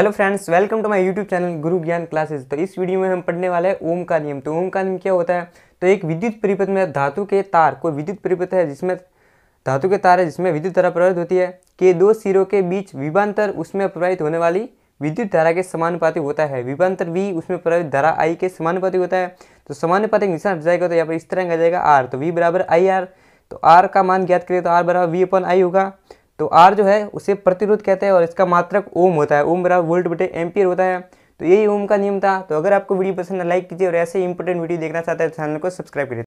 hello friends welcome to my YouTube channel Guru Gyan classes तो इस video में हम पढ़ने वाले हैं ओम का नियम तो ओम का नियम क्या होता है तो एक विद्युत परिपथ में धातु के तार कोई विद्युत परिपथ है जिसमें धातु के तार है जिसमें विद्युत धारा प्रवाहित होती है के दो सिरों के बीच विभांतर उसमें प्रवाहित होने वाली विद्युत धारा के समानुपाति होता है विभांतर वी उसमें प्रवाहित धारा आई के समानुपाति होता है तो समानुपाति निशान हट जाएगा तो यहाँ पर इस तरह आ जाएगा आर तो वी बराबर आई आर तो आर का मान ज्ञात करिए तो आर बराबर वी अपन आई होगा तो आर जो है उसे प्रतिरोध कहते हैं और इसका मात्रक ओम होता है ओम बराबर वोल्ट बटे एम्पियर होता है तो यही ओम का नियम था तो अगर आपको वीडियो पसंद है लाइक कीजिए और ऐसे इंपॉर्टेंट वीडियो देखना चाहते हैं तो चैनल को सब्सक्राइब करें